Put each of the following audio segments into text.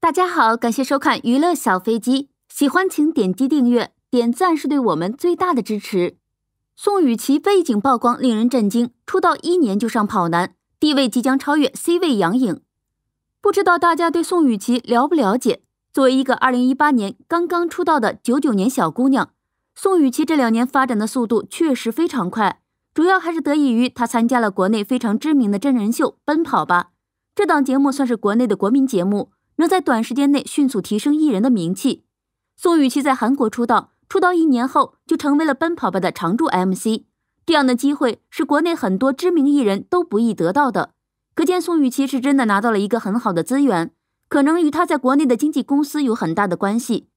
大家好，感谢收看《娱乐小飞机》，喜欢请点击订阅，点赞是对我们最大的支持。宋雨琦背景曝光令人震惊，出道一年就上《跑男》，地位即将超越 C 位杨颖。不知道大家对宋雨琦了不了解？作为一个2018年刚刚出道的99年小姑娘。宋雨琦这两年发展的速度确实非常快，主要还是得益于她参加了国内非常知名的真人秀《奔跑吧》。这档节目算是国内的国民节目，能在短时间内迅速提升艺人的名气。宋雨琦在韩国出道，出道一年后就成为了《奔跑吧》的常驻 MC，这样的机会是国内很多知名艺人都不易得到的。可见，宋雨琦是真的拿到了一个很好的资源，可能与他在国内的经纪公司有很大的关系。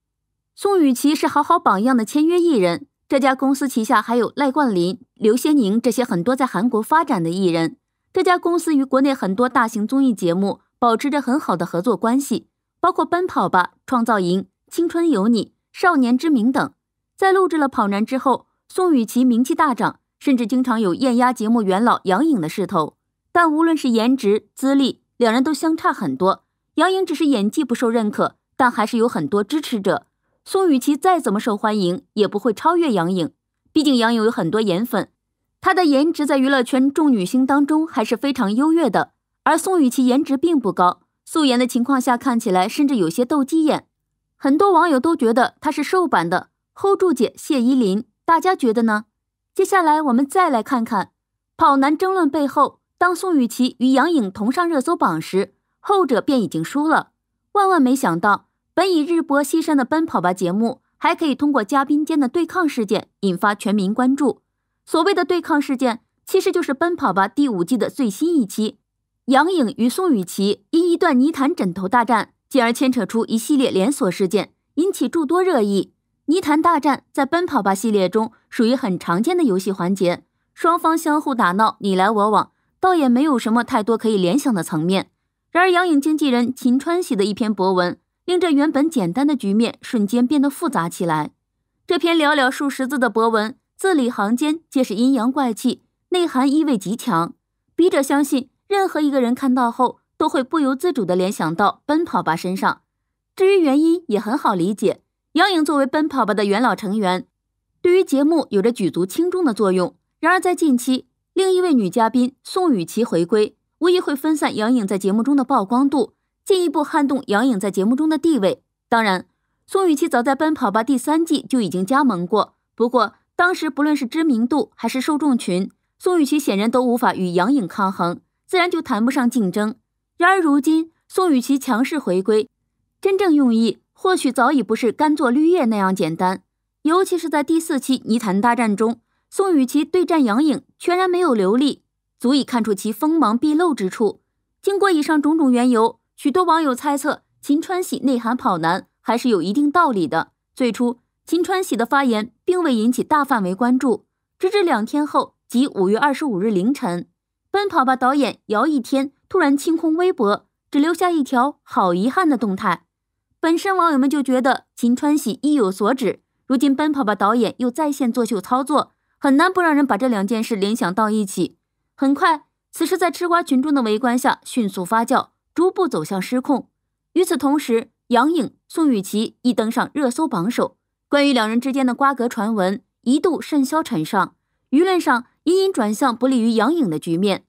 宋雨琦是好好榜样的签约艺人，这家公司旗下还有赖冠霖、刘些宁这些很多在韩国发展的艺人。这家公司与国内很多大型综艺节目保持着很好的合作关系，包括《奔跑吧》《创造营》《青春有你》《少年之名》等。在录制了《跑男》之后，宋雨琦名气大涨，甚至经常有艳压节目元老杨颖的势头。但无论是颜值、资历，两人都相差很多。杨颖只是演技不受认可，但还是有很多支持者。宋雨琦再怎么受欢迎，也不会超越杨颖，毕竟杨颖有很多颜粉，她的颜值在娱乐圈众女星当中还是非常优越的。而宋雨琦颜值并不高，素颜的情况下看起来甚至有些斗鸡眼，很多网友都觉得她是瘦版的 hold 住姐谢依霖。大家觉得呢？接下来我们再来看看《跑男》争论背后，当宋雨琦与杨颖同上热搜榜时，后者便已经输了。万万没想到。本以日薄西山的《奔跑吧》节目，还可以通过嘉宾间的对抗事件引发全民关注。所谓的对抗事件，其实就是《奔跑吧》第五季的最新一期，杨颖与宋雨琦因一段泥潭枕头大战，进而牵扯出一系列连锁事件，引起诸多热议。泥潭大战在《奔跑吧》系列中属于很常见的游戏环节，双方相互打闹，你来我往，倒也没有什么太多可以联想的层面。然而，杨颖经纪人秦川喜的一篇博文。令这原本简单的局面瞬间变得复杂起来。这篇寥寥数十字的博文，字里行间皆是阴阳怪气，内涵意味极强。笔者相信，任何一个人看到后都会不由自主地联想到《奔跑吧》身上。至于原因，也很好理解：杨颖作为《奔跑吧》的元老成员，对于节目有着举足轻重的作用。然而，在近期，另一位女嘉宾宋雨琦回归，无疑会分散杨颖在节目中的曝光度。进一步撼动杨颖在节目中的地位。当然，宋雨琦早在《奔跑吧》第三季就已经加盟过，不过当时不论是知名度还是受众群，宋雨琦显然都无法与杨颖抗衡，自然就谈不上竞争。然而如今，宋雨琦强势回归，真正用意或许早已不是甘做绿叶那样简单。尤其是在第四期泥潭大战中，宋雨琦对战杨颖，全然没有留力，足以看出其锋芒毕露之处。经过以上种种缘由。许多网友猜测秦川喜内涵跑男还是有一定道理的。最初，秦川喜的发言并未引起大范围关注，直至两天后，即五月二十五日凌晨，《奔跑吧》导演姚一天突然清空微博，只留下一条“好遗憾”的动态。本身网友们就觉得秦川喜意有所指，如今《奔跑吧》导演又在线作秀操作，很难不让人把这两件事联想到一起。很快，此事在吃瓜群众的围观下迅速发酵。逐步走向失控。与此同时，杨颖、宋雨琦亦登上热搜榜首，关于两人之间的瓜葛传闻一度甚嚣尘上，舆论上隐隐转向不利于杨颖的局面。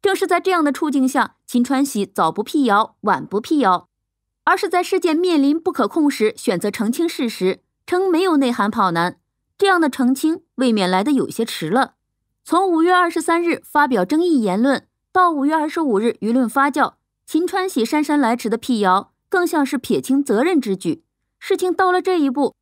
正是在这样的处境下，秦川喜早不辟谣，晚不辟谣，而是在事件面临不可控时选择澄清事实，称没有内涵跑男。这样的澄清未免来得有些迟了。从五月二十三日发表争议言论，到五月二十五日舆论发酵。秦川喜姗姗来迟的辟谣，更像是撇清责任之举。事情到了这一步，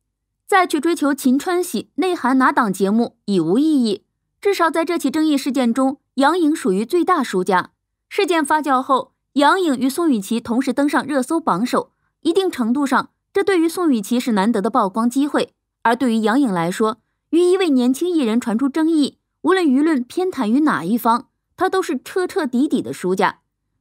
再去追求秦川喜内涵哪档节目已无意义。至少在这起争议事件中，杨颖属于最大输家。事件发酵后，杨颖与宋雨琦同时登上热搜榜首，一定程度上，这对于宋雨琦是难得的曝光机会，而对于杨颖来说，与一位年轻艺人传出争议，无论舆论偏袒于哪一方，她都是彻彻底底的输家。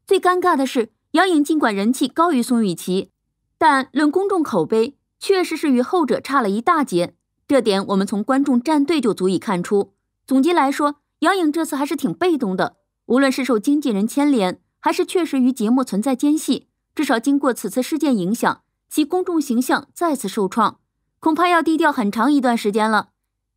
最尴尬的是，杨颖尽管人气高于宋雨琦，但论公众口碑，确实是与后者差了一大截。这点我们从观众站队就足以看出。总结来说，杨颖这次还是挺被动的，无论是受经纪人牵连，还是确实与节目存在间隙，至少经过此次事件影响，其公众形象再次受创，恐怕要低调很长一段时间了。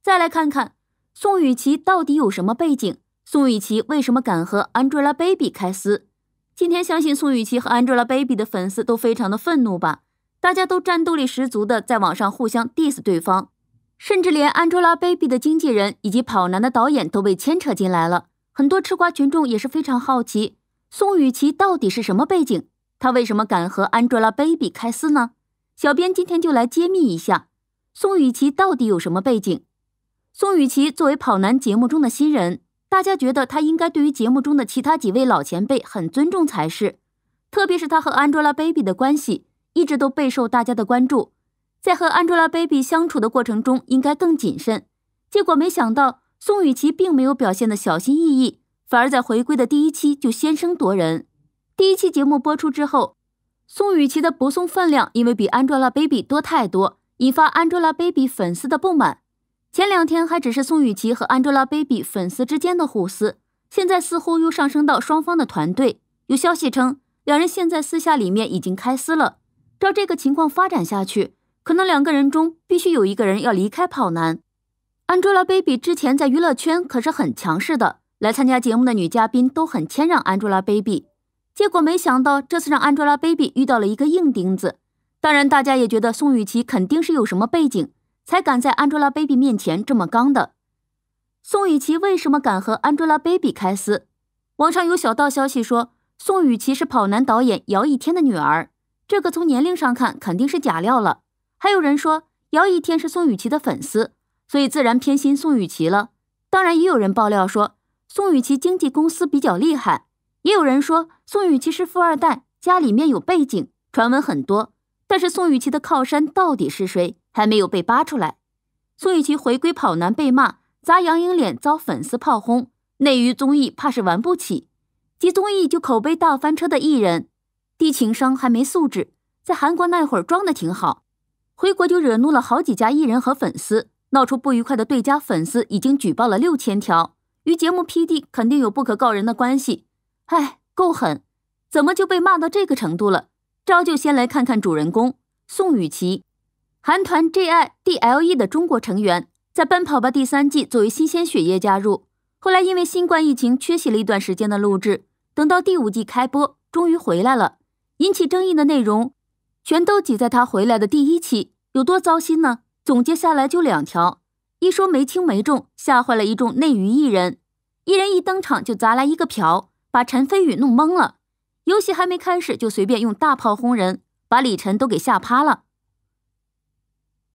再来看看宋雨琦到底有什么背景？宋雨琦为什么敢和 Angelababy 开撕？今天相信宋雨琦和 Angelababy 的粉丝都非常的愤怒吧，大家都战斗力十足的在网上互相 diss 对方，甚至连 Angelababy 的经纪人以及跑男的导演都被牵扯进来了。很多吃瓜群众也是非常好奇，宋雨琦到底是什么背景？他为什么敢和 Angelababy 开撕呢？小编今天就来揭秘一下，宋雨琦到底有什么背景？宋雨琦作为跑男节目中的新人。大家觉得他应该对于节目中的其他几位老前辈很尊重才是，特别是他和 Angelababy 的关系一直都备受大家的关注，在和 Angelababy 相处的过程中应该更谨慎，结果没想到宋雨琦并没有表现的小心翼翼，反而在回归的第一期就先声夺人。第一期节目播出之后，宋雨琦的不送分量因为比 Angelababy 多太多，引发 Angelababy 粉丝的不满。前两天还只是宋雨琦和 Angelababy 粉丝之间的互撕，现在似乎又上升到双方的团队。有消息称，两人现在私下里面已经开撕了。照这个情况发展下去，可能两个人中必须有一个人要离开《跑男》。Angelababy 之前在娱乐圈可是很强势的，来参加节目的女嘉宾都很谦让 Angelababy，结果没想到这次让 Angelababy 遇到了一个硬钉子。当然，大家也觉得宋雨琦肯定是有什么背景。才敢在 Angelababy 面前这么刚的，宋雨琦为什么敢和 Angelababy 开撕？网上有小道消息说宋雨琦是跑男导演姚一天的女儿，这个从年龄上看肯定是假料了。还有人说姚一天是宋雨琦的粉丝，所以自然偏心宋雨琦了。当然，也有人爆料说宋雨琦经纪公司比较厉害，也有人说宋雨琦是富二代，家里面有背景，传闻很多。但是宋雨琦的靠山到底是谁？还没有被扒出来，宋雨琦回归跑男被骂，砸杨颖脸遭粉丝炮轰，内娱综艺怕是玩不起。集综艺就口碑大翻车的艺人，低情商还没素质，在韩国那会儿装的挺好，回国就惹怒了好几家艺人和粉丝，闹出不愉快的对家粉丝已经举报了六千条，与节目 P D 肯定有不可告人的关系。唉，够狠，怎么就被骂到这个程度了？招就先来看看主人公宋雨琦。韩团 J I D L E 的中国成员在《奔跑吧》第三季作为新鲜血液加入，后来因为新冠疫情缺席了一段时间的录制，等到第五季开播，终于回来了。引起争议的内容全都挤在他回来的第一期，有多糟心呢？总结下来就两条：一说没轻没重，吓坏了一众内娱艺人；艺人一登场就砸来一个瓢，把陈飞宇弄懵了。游戏还没开始就随便用大炮轰人，把李晨都给吓趴了。